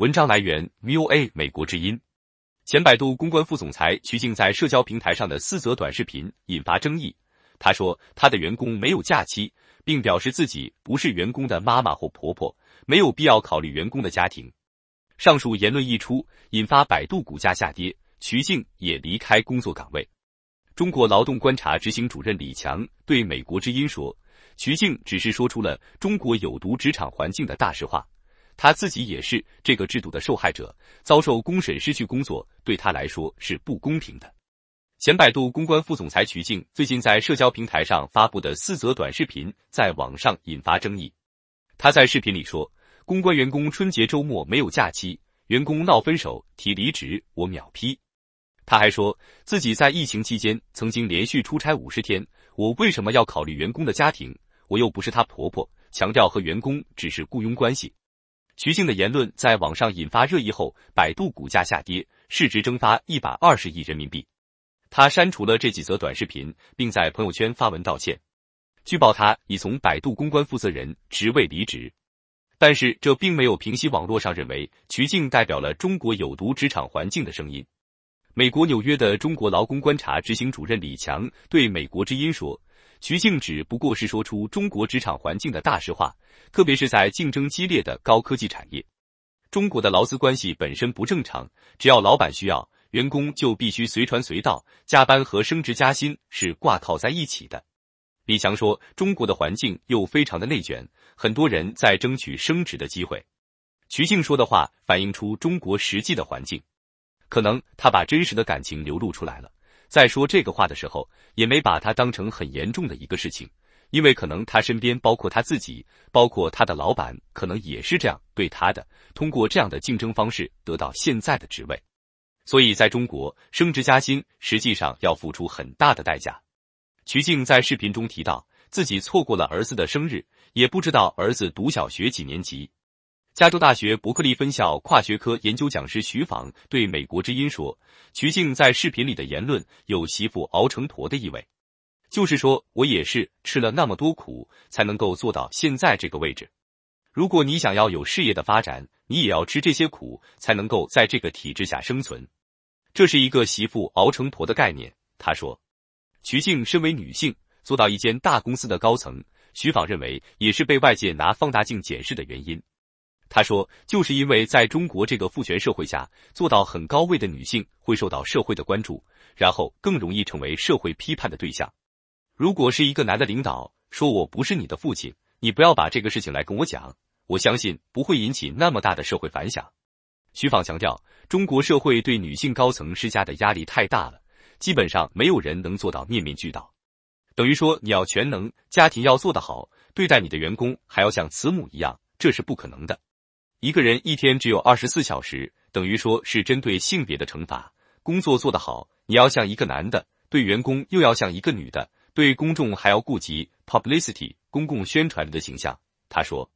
文章来源：VOA 美国之音。前百度公关副总裁徐静在社交平台上的四则短视频引发争议。他说，他的员工没有假期，并表示自己不是员工的妈妈或婆婆，没有必要考虑员工的家庭。上述言论一出，引发百度股价下跌，徐静也离开工作岗位。中国劳动观察执行主任李强对美国之音说：“徐静只是说出了中国有毒职场环境的大实话。”他自己也是这个制度的受害者，遭受公审、失去工作，对他来说是不公平的。前百度公关副总裁曲靖最近在社交平台上发布的四则短视频，在网上引发争议。他在视频里说：“公关员工春节周末没有假期，员工闹分手提离职，我秒批。”他还说自己在疫情期间曾经连续出差五十天，我为什么要考虑员工的家庭？我又不是她婆婆，强调和员工只是雇佣关系。徐静的言论在网上引发热议后，百度股价下跌，市值蒸发一百二十亿人民币。他删除了这几则短视频，并在朋友圈发文道歉。据报，他已从百度公关负责人职位离职。但是这并没有平息网络上认为徐静代表了中国有毒职场环境的声音。美国纽约的中国劳工观察执行主任李强对《美国之音》说。徐静只不过是说出中国职场环境的大实话，特别是在竞争激烈的高科技产业，中国的劳资关系本身不正常，只要老板需要，员工就必须随传随到，加班和升职加薪是挂靠在一起的。李强说，中国的环境又非常的内卷，很多人在争取升职的机会。徐静说的话反映出中国实际的环境，可能他把真实的感情流露出来了。在说这个话的时候，也没把他当成很严重的一个事情，因为可能他身边包括他自己，包括他的老板，可能也是这样对他的，通过这样的竞争方式得到现在的职位。所以在中国，升职加薪实际上要付出很大的代价。徐静在视频中提到，自己错过了儿子的生日，也不知道儿子读小学几年级。加州大学伯克利分校跨学科研究讲师徐访对《美国之音》说：“徐静在视频里的言论有‘媳妇熬成婆’的意味，就是说我也是吃了那么多苦，才能够做到现在这个位置。如果你想要有事业的发展，你也要吃这些苦，才能够在这个体制下生存。这是一个‘媳妇熬成婆’的概念。”他说：“徐静身为女性，做到一间大公司的高层，徐访认为也是被外界拿放大镜检视的原因。”他说：“就是因为在中国这个父权社会下，做到很高位的女性会受到社会的关注，然后更容易成为社会批判的对象。如果是一个男的领导说‘我不是你的父亲，你不要把这个事情来跟我讲’，我相信不会引起那么大的社会反响。”徐访强调，中国社会对女性高层施加的压力太大了，基本上没有人能做到面面俱到，等于说你要全能，家庭要做得好，对待你的员工还要像慈母一样，这是不可能的。一个人一天只有二十四小时，等于说是针对性别的惩罚。工作做得好，你要像一个男的对员工，又要像一个女的对公众，还要顾及 publicity 公共宣传的形象。他说，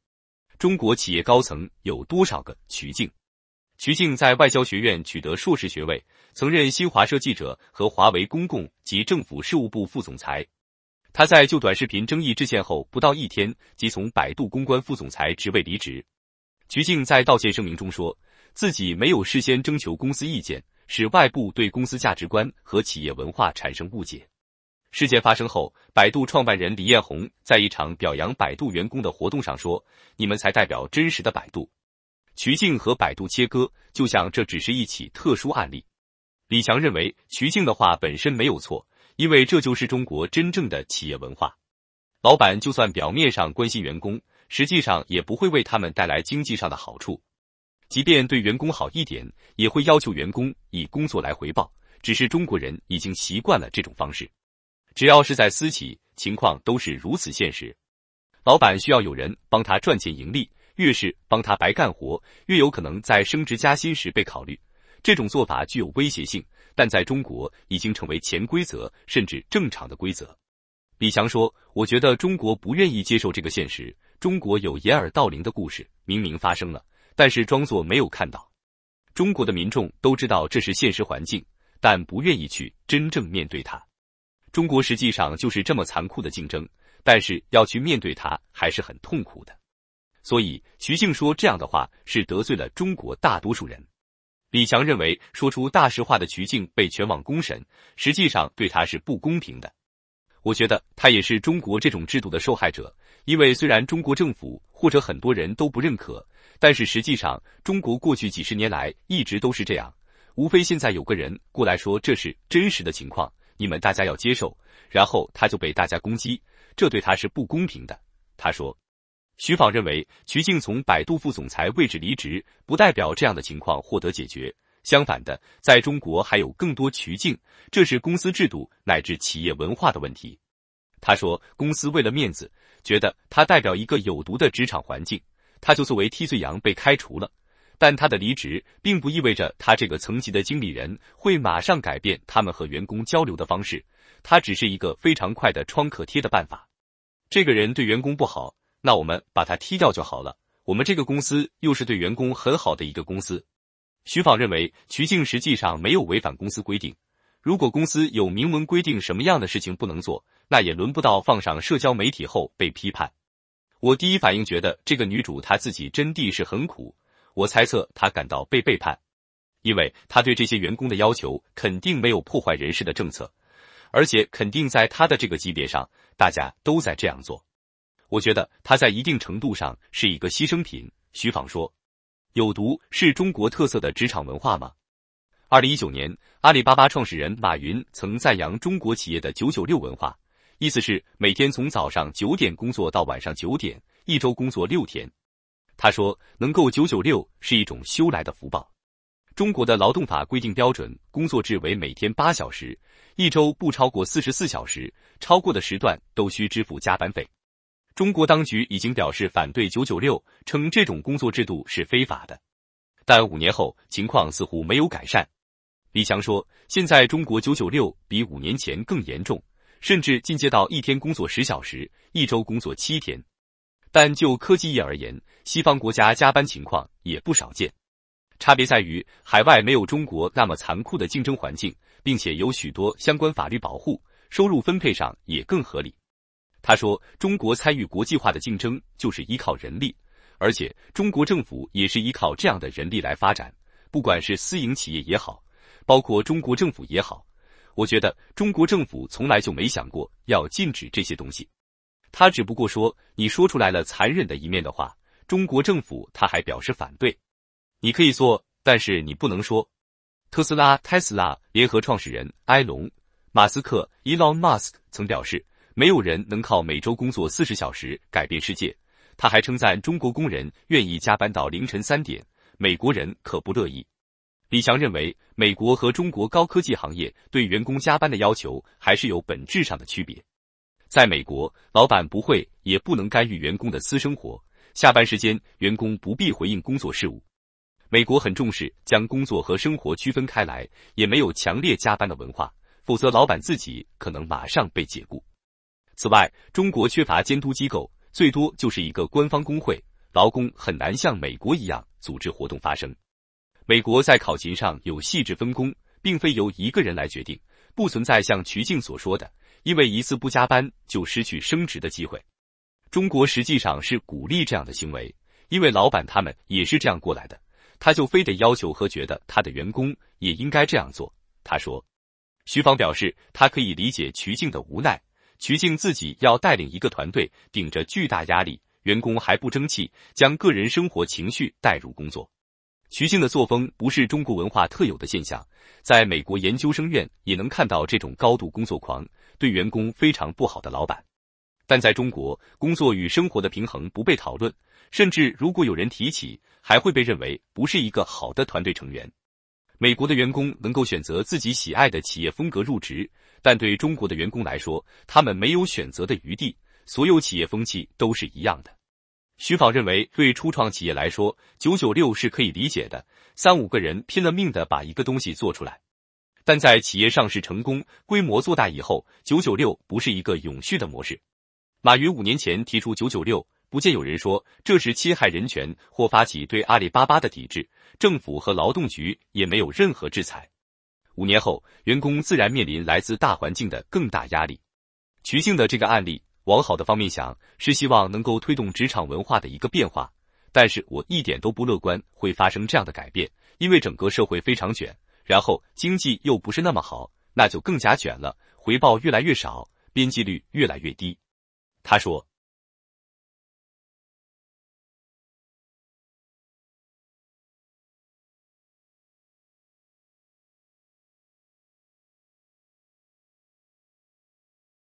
中国企业高层有多少个徐静？徐静在外交学院取得硕士学位，曾任新华社记者和华为公共及政府事务部副总裁。他在就短视频争议致歉后不到一天，即从百度公关副总裁职位离职。徐静在道歉声明中说，自己没有事先征求公司意见，使外部对公司价值观和企业文化产生误解。事件发生后，百度创办人李彦宏在一场表扬百度员工的活动上说：“你们才代表真实的百度。”徐静和百度切割，就像这只是一起特殊案例。李强认为，徐静的话本身没有错，因为这就是中国真正的企业文化。老板就算表面上关心员工。实际上也不会为他们带来经济上的好处，即便对员工好一点，也会要求员工以工作来回报。只是中国人已经习惯了这种方式，只要是在私企，情况都是如此现实。老板需要有人帮他赚钱盈利，越是帮他白干活，越有可能在升职加薪时被考虑。这种做法具有威胁性，但在中国已经成为潜规则，甚至正常的规则。李强说：“我觉得中国不愿意接受这个现实。”中国有掩耳盗铃的故事，明明发生了，但是装作没有看到。中国的民众都知道这是现实环境，但不愿意去真正面对它。中国实际上就是这么残酷的竞争，但是要去面对它还是很痛苦的。所以，徐静说这样的话是得罪了中国大多数人。李强认为，说出大实话的徐静被全网公审，实际上对他是不公平的。我觉得他也是中国这种制度的受害者。因为虽然中国政府或者很多人都不认可，但是实际上中国过去几十年来一直都是这样。无非现在有个人过来说这是真实的情况，你们大家要接受，然后他就被大家攻击，这对他是不公平的。他说，徐访认为，徐静从百度副总裁位置离职，不代表这样的情况获得解决。相反的，在中国还有更多徐静，这是公司制度乃至企业文化的问题。他说，公司为了面子，觉得他代表一个有毒的职场环境，他就作为替罪羊被开除了。但他的离职并不意味着他这个层级的经理人会马上改变他们和员工交流的方式，他只是一个非常快的创可贴的办法。这个人对员工不好，那我们把他踢掉就好了。我们这个公司又是对员工很好的一个公司。徐访认为，徐静实际上没有违反公司规定。如果公司有明文规定什么样的事情不能做，那也轮不到放上社交媒体后被批判。我第一反应觉得这个女主她自己真的是很苦，我猜测她感到被背叛，因为她对这些员工的要求肯定没有破坏人事的政策，而且肯定在她的这个级别上大家都在这样做。我觉得她在一定程度上是一个牺牲品。徐放说：“有毒是中国特色的职场文化吗？”二零一九年，阿里巴巴创始人马云曾赞扬中国企业的“九九六”文化，意思是每天从早上九点工作到晚上九点，一周工作六天。他说：“能够九九六是一种修来的福报。”中国的劳动法规定标准工作制为每天八小时，一周不超过四十四小时，超过的时段都需支付加班费。中国当局已经表示反对“九九六”，称这种工作制度是非法的，但五年后情况似乎没有改善。李强说：“现在中国 ‘996’ 比五年前更严重，甚至进阶到一天工作十小时、一周工作七天。但就科技业而言，西方国家加班情况也不少见。差别在于，海外没有中国那么残酷的竞争环境，并且有许多相关法律保护，收入分配上也更合理。”他说：“中国参与国际化的竞争就是依靠人力，而且中国政府也是依靠这样的人力来发展，不管是私营企业也好。”包括中国政府也好，我觉得中国政府从来就没想过要禁止这些东西，他只不过说你说出来了残忍的一面的话，中国政府他还表示反对。你可以做，但是你不能说。特斯拉 Tesla 联合创始人埃隆马斯克 Elon Musk 曾表示，没有人能靠每周工作四十小时改变世界。他还称赞中国工人愿意加班到凌晨三点，美国人可不乐意。李强认为。美国和中国高科技行业对员工加班的要求还是有本质上的区别。在美国，老板不会也不能干预员工的私生活，下班时间员工不必回应工作事务。美国很重视将工作和生活区分开来，也没有强烈加班的文化，否则老板自己可能马上被解雇。此外，中国缺乏监督机构，最多就是一个官方工会，劳工很难像美国一样组织活动发声。美国在考勤上有细致分工，并非由一个人来决定，不存在像瞿静所说的，因为一次不加班就失去升职的机会。中国实际上是鼓励这样的行为，因为老板他们也是这样过来的，他就非得要求和觉得他的员工也应该这样做。他说，徐芳表示，他可以理解瞿静的无奈，瞿静自己要带领一个团队，顶着巨大压力，员工还不争气，将个人生活情绪带入工作。徐静的作风不是中国文化特有的现象，在美国研究生院也能看到这种高度工作狂、对员工非常不好的老板。但在中国，工作与生活的平衡不被讨论，甚至如果有人提起，还会被认为不是一个好的团队成员。美国的员工能够选择自己喜爱的企业风格入职，但对中国的员工来说，他们没有选择的余地，所有企业风气都是一样的。徐放认为，对初创企业来说，九九六是可以理解的，三五个人拼了命的把一个东西做出来。但在企业上市成功、规模做大以后，九九六不是一个永续的模式。马云五年前提出九九六，不见有人说这是侵害人权或发起对阿里巴巴的抵制，政府和劳动局也没有任何制裁。五年后，员工自然面临来自大环境的更大压力。徐静的这个案例。往好的方面想，是希望能够推动职场文化的一个变化。但是我一点都不乐观会发生这样的改变，因为整个社会非常卷，然后经济又不是那么好，那就更加卷了，回报越来越少，边际率越来越低。他说。